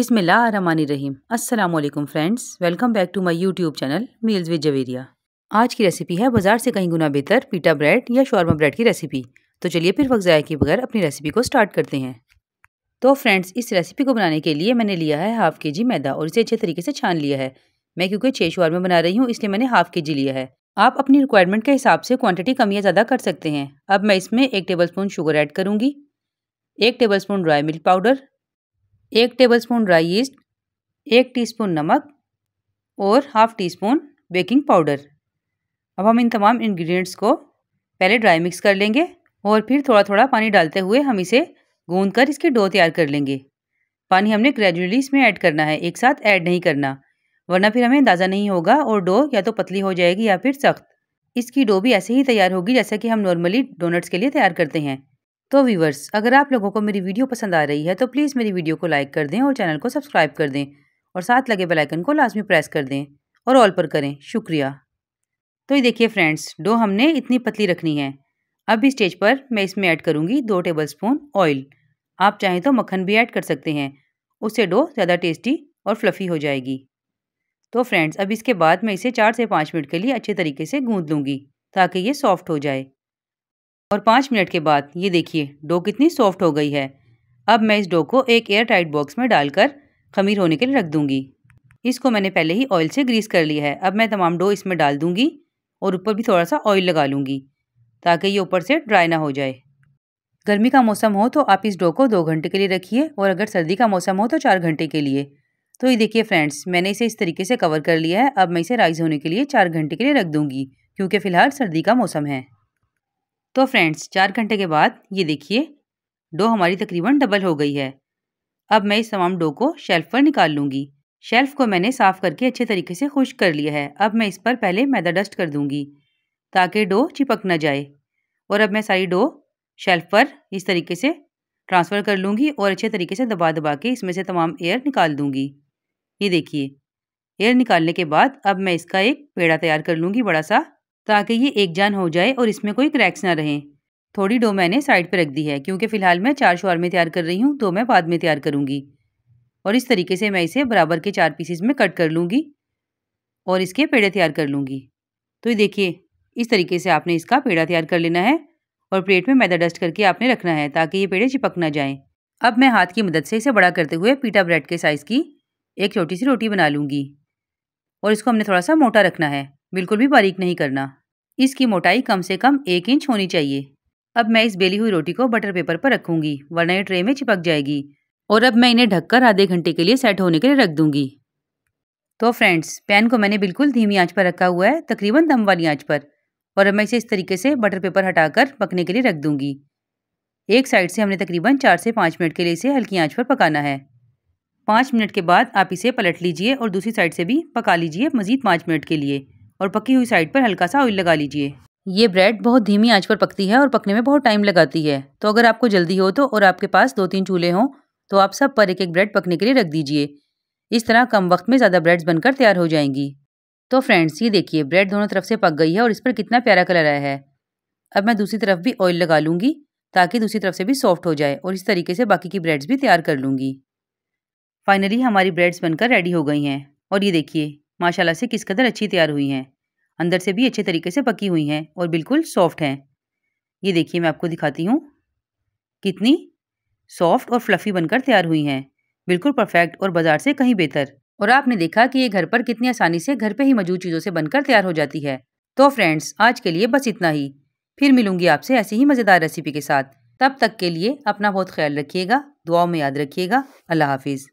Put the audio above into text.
अस्सलाम वालेकुम friends welcome back to my YouTube channel meals with Javeria आज की रेसिपी है बाजार से कहीं गुना बेहतर पीटा ब्रेड या शॉर्मा ब्रेड की रेसिपी तो चलिए फिर वक्त ज़ाया के बगैर अपनी रेसिपी को स्टार्ट करते हैं तो फ्रेंड्स इस रेसिपी को बनाने के लिए मैंने लिया है हाफ़ के जी मैदा और इसे अच्छे तरीके से छान लिया है मैं क्योंकि छः शॉर्मा बना रही हूँ इसलिए मैंने हाफ़ के जी लिया है आप अपनी रिक्वायरमेंट के हिसाब से क्वांटिटी कम या ज़्यादा कर सकते हैं अब मैं इसमें एक टेबलस्पून शुगर ऐड करूँगी एक टेबलस्पून ड्राई मिल्क पाउडर एक टेबलस्पून ड्राई ईस्ट एक टीस्पून नमक और half teaspoon baking powder अब हम इन तमाम इंग्रेडिएंट्स को पहले ड्राई मिक्स कर लेंगे और फिर थोड़ा थोड़ा पानी डालते हुए हम इसे गूंद कर इसकी डो तैयार कर लेंगे पानी हमने ग्रेजुअली इसमें ऐड करना है एक साथ ऐड नहीं करना वरना फिर हमें अंदाज़ा नहीं होगा और डो या तो पतली हो जाएगी या फिर सख्त इसकी डो भी ऐसे ही तैयार होगी जैसा कि हम नॉर्मली डोनट्स के लिए तैयार करते हैं तो व्यूवर्स अगर आप लोगों को मेरी वीडियो पसंद आ रही है तो प्लीज़ मेरी वीडियो को लाइक कर दें और चैनल को सब्सक्राइब कर दें और साथ लगे बेलाइकन को लाजमी प्रेस कर दें और ऑल पर करें शुक्रिया तो ये देखिए फ्रेंड्स डो हमने इतनी पतली रखनी है अब इस स्टेज पर मैं इसमें ऐड करूँगी दो टेबल स्पून ऑयल आप चाहें तो मक्खन भी ऐड कर सकते हैं उससे डो ज़्यादा टेस्टी और फ्लफ़ी हो जाएगी तो फ्रेंड्स अब इसके बाद मैं इसे चार से पाँच मिनट के लिए अच्छे तरीके से गूँध लूँगी ताकि ये सॉफ्ट हो जाए और पाँच मिनट के बाद ये देखिए डो कितनी सॉफ्ट हो गई है अब मैं इस डो को एक एयर टाइट बॉक्स में डालकर खमीर होने के लिए रख दूंगी इसको मैंने पहले ही ऑयल से ग्रीस कर लिया है अब मैं तमाम डो इसमें डाल दूंगी और ऊपर भी थोड़ा सा ऑयल लगा लूँगी ताकि ये ऊपर से ड्राई ना हो जाए गर्मी का मौसम हो तो आप इस डो को दो घंटे के लिए रखिए और अगर सर्दी का मौसम हो तो चार घंटे के लिए तो ये देखिए फ्रेंड्स मैंने इसे इस तरीके से कवर कर लिया है अब मैं इसे राइज होने के लिए चार घंटे के लिए रख दूँगी क्योंकि फ़िलहाल सर्दी का मौसम है तो फ्रेंड्स चार घंटे के बाद ये देखिए डो हमारी तकरीबन डबल हो गई है अब मैं इस तमाम डो को शेल्फ़ पर निकाल लूँगी शेल्फ़ को मैंने साफ़ करके अच्छे तरीके से खुश कर लिया है अब मैं इस पर पहले मैदा डस्ट कर दूँगी ताकि डो चिपक ना जाए और अब मैं सारी डो शेल्फ़ पर इस तरीके से ट्रांसफ़र कर लूँगी और अच्छे तरीके से दबा दबा के इसमें से तमाम एयर निकाल दूँगी ये देखिए एयर निकालने के बाद अब मैं इसका एक पेड़ा तैयार कर लूँगी बड़ा सा ताकि ये एक जान हो जाए और इसमें कोई क्रैक्स ना रहें थोड़ी डो मैंने साइड पर रख दी है क्योंकि फ़िलहाल मैं चार में तैयार कर रही हूँ तो मैं बाद में तैयार करूँगी और इस तरीके से मैं इसे बराबर के चार पीसेस में कट कर लूँगी और इसके पेड़े तैयार कर लूँगी तो ये देखिए इस तरीके से आपने इसका पेड़ा तैयार कर लेना है और प्लेट में मैदा डस्ट करके आपने रखना है ताकि ये पेड़े चिपक ना जाएँ अब मैं हाथ की मदद से इसे बड़ा करते हुए पीटा ब्रेड के साइज़ की एक छोटी सी रोटी बना लूँगी और इसको हमने थोड़ा सा मोटा रखना है बिल्कुल भी बारीक नहीं करना इसकी मोटाई कम से कम एक इंच होनी चाहिए अब मैं इस बेली हुई रोटी को बटर पेपर पर रखूंगी वरना ये ट्रे में चिपक जाएगी और अब मैं इन्हें ढककर आधे घंटे के लिए सेट होने के लिए रख दूंगी तो फ्रेंड्स पैन को मैंने बिल्कुल धीमी आंच पर रखा हुआ है तकरीबन दम वाली आंच पर और अब मैं इसे इस तरीके से बटर पेपर हटाकर पकने के लिए रख दूंगी एक साइड से हमने तकरीबन चार से पाँच मिनट के लिए इसे हल्की आँच पर पकाना है पाँच मिनट के बाद आप इसे पलट लीजिए और दूसरी साइड से भी पका लीजिए मज़ीद पाँच मिनट के लिए और पकी हुई साइड पर हल्का सा ऑयल लगा लीजिए ये ब्रेड बहुत धीमी आंच पर पकती है और पकने में बहुत टाइम लगाती है तो अगर आपको जल्दी हो तो और आपके पास दो तीन चूल्हे हों तो आप सब पर एक एक ब्रेड पकने के लिए रख दीजिए इस तरह कम वक्त में ज़्यादा ब्रेड्स बनकर तैयार हो जाएंगी तो फ्रेंड्स ये देखिए ब्रेड दोनों तरफ से पक गई है और इस पर कितना प्यारा कलर आया है अब मैं दूसरी तरफ भी ऑयल लगा लूँगी ताकि दूसरी तरफ से भी सॉफ्ट हो जाए और इस तरीके से बाकी की ब्रेड्स भी तैयार कर लूँगी फाइनली हमारी ब्रेड्स बनकर रेडी हो गई हैं और ये देखिए माशाल्लाह से किस कदर अच्छी तैयार हुई हैं अंदर से भी अच्छे तरीके से पकी हुई हैं और बिल्कुल सॉफ्ट हैं ये देखिए मैं आपको दिखाती हूँ कितनी सॉफ्ट और फ्लफ़ी बनकर तैयार हुई हैं बिल्कुल परफेक्ट और बाज़ार से कहीं बेहतर और आपने देखा कि ये घर पर कितनी आसानी से घर पे ही मौजूद चीज़ों से बनकर तैयार हो जाती है तो फ्रेंड्स आज के लिए बस इतना ही फिर मिलूंगी आपसे ऐसी ही मज़ेदार रेसिपी के साथ तब तक के लिए अपना बहुत ख्याल रखिएगा दुआ में याद रखिएगा अल्लाह हाफिज़